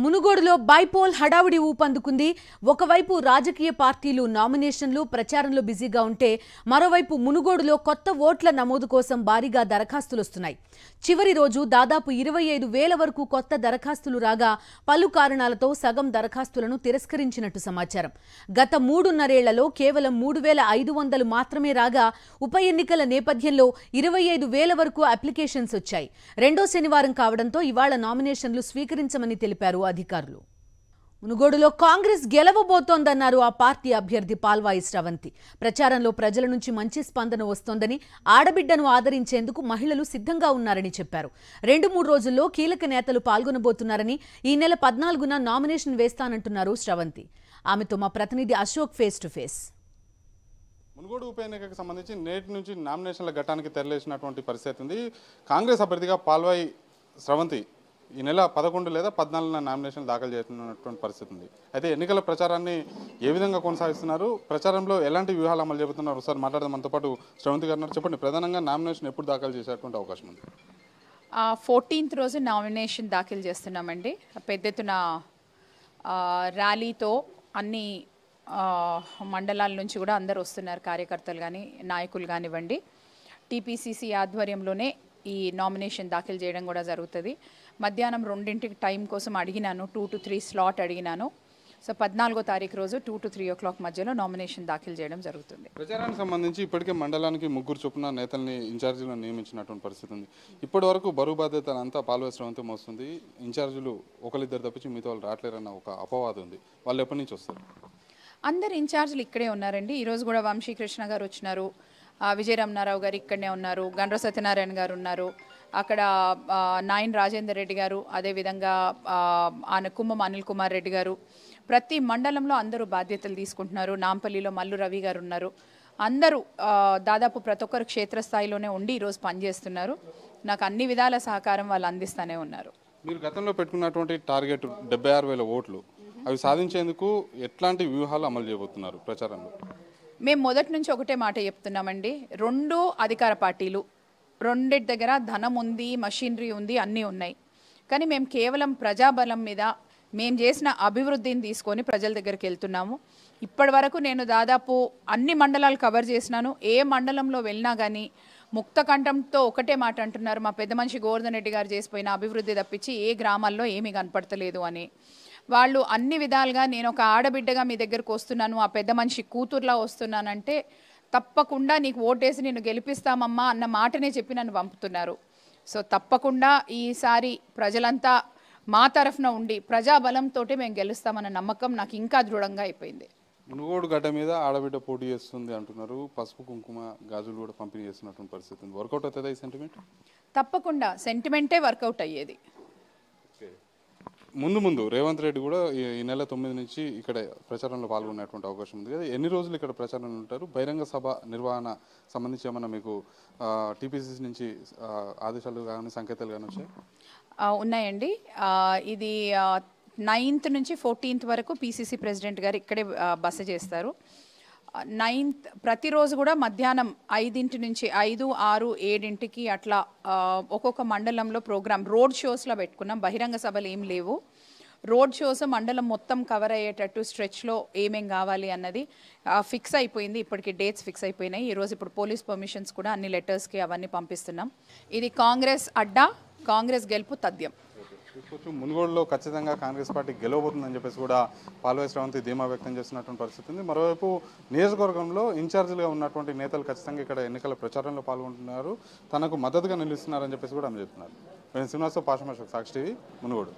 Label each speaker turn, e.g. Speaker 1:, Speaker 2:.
Speaker 1: మునుగోడులో బైపోల్ హడావుడి ఊపందుకుంది ఒకవైపు రాజకీయ పార్టీలు నామినేషన్లు ప్రచారంలో బిజీగా ఉంటే మరోవైపు మునుగోడులో కొత్త ఓట్ల నమోదు కోసం భారీగా దరఖాస్తులు వస్తున్నాయి చివరి రోజు దాదాపు ఇరవై ఐదు వేల వరకు కొత్త దరఖాస్తులు రాగా పలు కారణాలతో సగం దరఖాస్తులను తిరస్కరించినట్టు సమాచారం గత మూడున్నరేళ్లలో కేవలం మూడు వేల ఐదు వందలు మాత్రమే రాగా ఉప ఎన్నికల నేపథ్యంలో ఇరవై ఐదు వేల వరకు అప్లికేషన్స్ వచ్చాయి రెండో శనివారం కావడంతో ఇవాళ నామినేషన్లు స్వీకరించమని తెలిపారు తెలిపారు అధికారులు మునుగోడులో కాంగ్రెస్ గెలవబోతోందన్నారు ఆ పార్టీ అభ్యర్థి పాల్వాయి శ్రవంతి ప్రచారంలో ప్రజల నుంచి మంచి స్పందన వస్తోందని ఆడబిడ్డను ఆదరించేందుకు మహిళలు సిద్ధంగా ఉన్నారని చెప్పారు రెండు మూడు రోజుల్లో కీలక నేతలు పాల్గొనబోతున్నారని ఈ నెల పద్నాలుగున నామినేషన్ వేస్తానంటున్నారు శ్రవంతి ఆమెతో మా ప్రతినిధి Ashok face to face
Speaker 2: Munugode ఉప ఎన్నికకు సంబంధించి నేటి నుంచి నామినేషన్ల ఘట్టానికి తెరలేసినటువంటి పరిస్థితి ఉంది కాంగ్రెస్ అభ్యర్థిగా పాల్వాయి స్రవంతి ఈ నెల పదకొండు లేదా పద్నాలుగున నామినేషన్ దాఖలు చేస్తున్నటువంటి పరిస్థితి ఉంది అయితే ఎన్నికల ప్రచారాన్ని ఏ విధంగా కొనసాగిస్తున్నారు ప్రచారంలో ఎలాంటి వ్యూహాలు అమలు చెబుతున్నారు సార్ మాట్లాడదాం మనతో పాటు శ్రవంతి గారు చెప్పండి ప్రధానంగా నామినేషన్ ఎప్పుడు దాఖలు చేసేటువంటి అవకాశం ఉంది
Speaker 3: ఫోర్టీన్త్ రోజు నామినేషన్ దాఖలు చేస్తున్నామండి పెద్ద ఎత్తున ర్యాలీతో అన్ని మండలాల నుంచి కూడా అందరు వస్తున్నారు కార్యకర్తలు కానీ నాయకులు కానివ్వండి టీపీసీసీ ఆధ్వర్యంలోనే ఈ నామినేషన్ దాఖలు చేయడం కూడా జరుగుతుంది మధ్యాహ్నం రెండింటికి టైం కోసం అడిగినాను టూ టు త్రీ స్లాట్ అడిగినాను సో పద్నాలుగో తారీఖు రోజు two to three o'clock మధ్యలో నామినేషన్ దాఖలు చేయడం జరుగుతుంది ప్రచారానికి
Speaker 2: సంబంధించి ఇప్పటికే మండలానికి ముగ్గురు చొప్పున నేతల్ని ఇన్ఛార్జీలను నియమించినటువంటి పరిస్థితి ఉంది ఇప్పటి వరకు బరువు బాధ్యతలు అంతా పాల్వే శ్రవంతం వస్తుంది ఇన్ఛార్జీలు ఒకరిద్దరు తప్పించి మిగతా వాళ్ళు రావట్లేరన్న ఒక అపవాదం ఉంది వాళ్ళు ఎప్పటి నుంచి వస్తారు
Speaker 3: అందరు ఇన్ఛార్జీలు ఇక్కడే ఉన్నారండి ఈరోజు కూడా వంశీకృష్ణ గారు వచ్చినారు విజయరమణారావు గారు ఇక్కడనే ఉన్నారు గండ్ర సత్యనారాయణ గారు ఉన్నారు అక్కడ నాయన్ రాజేందర్ రెడ్డి గారు అదేవిధంగా ఆయన కుంభం అనిల్ కుమార్ రెడ్డి గారు ప్రతి మండలంలో అందరూ బాధ్యతలు తీసుకుంటున్నారు నాంపల్లిలో మల్లు రవి గారు ఉన్నారు అందరూ దాదాపు ప్రతి ఒక్కరు క్షేత్రస్థాయిలోనే ఉండి ఈరోజు పనిచేస్తున్నారు నాకు అన్ని విధాల సహకారం వాళ్ళు అందిస్తూనే ఉన్నారు
Speaker 2: మీరు గతంలో పెట్టుకున్నటువంటి టార్గెట్ డెబ్బై ఆరు వేల ఓట్లు అవి సాధించేందుకు ఎట్లాంటి వ్యూహాలు అమలు చేయబోతున్నారు ప్రచారంలో
Speaker 3: మేము మొదటి నుంచి ఒకటే మాట చెప్తున్నామండి రెండు అధికార పార్టీలు రెండింటి దగ్గర ధనం ఉంది మషీనరీ ఉంది అన్నీ ఉన్నాయి కానీ మేము కేవలం ప్రజాబలం మీద మేము చేసిన అభివృద్ధిని తీసుకొని ప్రజల దగ్గరికి వెళ్తున్నాము ఇప్పటి వరకు నేను దాదాపు అన్ని మండలాలు కవర్ చేసినాను ఏ మండలంలో వెళ్ళినా కానీ ముక్త కంఠంతో ఒకటే మాట అంటున్నారు మా పెద్ద మనిషి గోవర్ధన్ రెడ్డి గారు చేసిపోయిన అభివృద్ధి తప్పించి ఏ గ్రామాల్లో ఏమీ కనపడతలేదు అని వాళ్ళు అన్ని విధాలుగా నేను ఒక ఆడబిడ్డగా మీ దగ్గరకు వస్తున్నాను ఆ పెద్ద మనిషి కూతుర్లా వస్తున్నానంటే తప్పకుండా నీకు ఓటేసి నేను గెలిపిస్తామమ్మా అన్న మాటనే చెప్పి నన్ను పంపుతున్నారు సో తప్పకుండా ఈసారి ప్రజలంతా మా తరఫున ఉండి ప్రజాబలంతో మేము గెలుస్తామన్న నమ్మకం నాకు ఇంకా దృఢంగా అయిపోయింది
Speaker 2: మునుగోడు గడ్డ మీద ఆడబిడ్డ పోటీ చేస్తుంది అంటున్నారు పసుపు కుంకుమ గాజులు కూడా పంపిణీ చేస్తున్నటువంటి పరిస్థితి వర్కౌట్ అవుతుందా ఈ సెంటిమెంట్
Speaker 3: తప్పకుండా సెంటిమెంటే వర్కౌట్ అయ్యేది
Speaker 2: ముందు ముందు రేవంత్ రెడ్డి కూడా ఈ నెల తొమ్మిది నుంచి ఇక్కడ ప్రచారంలో పాల్గొనేటువంటి అవకాశం ఉంది కదా ఎన్ని రోజులు ఇక్కడ ప్రచారంలో ఉంటారు బహిరంగ సభ నిర్వహణ సంబంధించి ఏమైనా మీకు టీపీసీసీ నుంచి ఆదేశాలు కానీ సంకేతాలు కానీ వచ్చాయి
Speaker 3: ఉన్నాయండి ఇది నైన్త్ నుంచి ఫోర్టీన్త్ వరకు పీసీసీ ప్రెసిడెంట్ గారు ఇక్కడే బస చేస్తారు నైన్త్ ప్రతిరోజు కూడా మధ్యాహ్నం ఐదింటి నుంచి ఐదు ఆరు ఏడింటికి అట్లా ఒక్కొక్క మండలంలో ప్రోగ్రామ్ రోడ్ షోస్లో పెట్టుకున్నాం బహిరంగ సభలు ఏం లేవు రోడ్ షోస్ మండలం మొత్తం కవర్ అయ్యేటట్టు స్ట్రెచ్లో ఏమేం కావాలి అన్నది ఫిక్స్ అయిపోయింది ఇప్పటికి డేట్స్ ఫిక్స్ అయిపోయినాయి ఈరోజు ఇప్పుడు పోలీస్ పర్మిషన్స్ కూడా అన్ని లెటర్స్కి అవన్నీ పంపిస్తున్నాం ఇది కాంగ్రెస్ అడ్డా కాంగ్రెస్ గెలుపు తథ్యం
Speaker 2: చూసుకోవచ్చు మునుగోడులో ఖచ్చితంగా కాంగ్రెస్ పార్టీ గెలవబోతుందని చెప్పేసి కూడా పాల్వేశ్ రావంతి ధీమా వ్యక్తం చేస్తున్నటువంటి పరిస్థితి ఉంది మరోవైపు నియోజకవర్గంలో ఇన్ఛార్జీలుగా ఉన్నటువంటి నేతలు ఖచ్చితంగా ఇక్కడ ఎన్నికల ప్రచారంలో పాల్గొంటున్నారు తనకు మద్దతుగా నిలుస్తున్నారని చెప్పేసి కూడా ఆమె చెప్తున్నారు నేను శ్రీనివాసరావు సాక్షి టీవీ మునుగోడు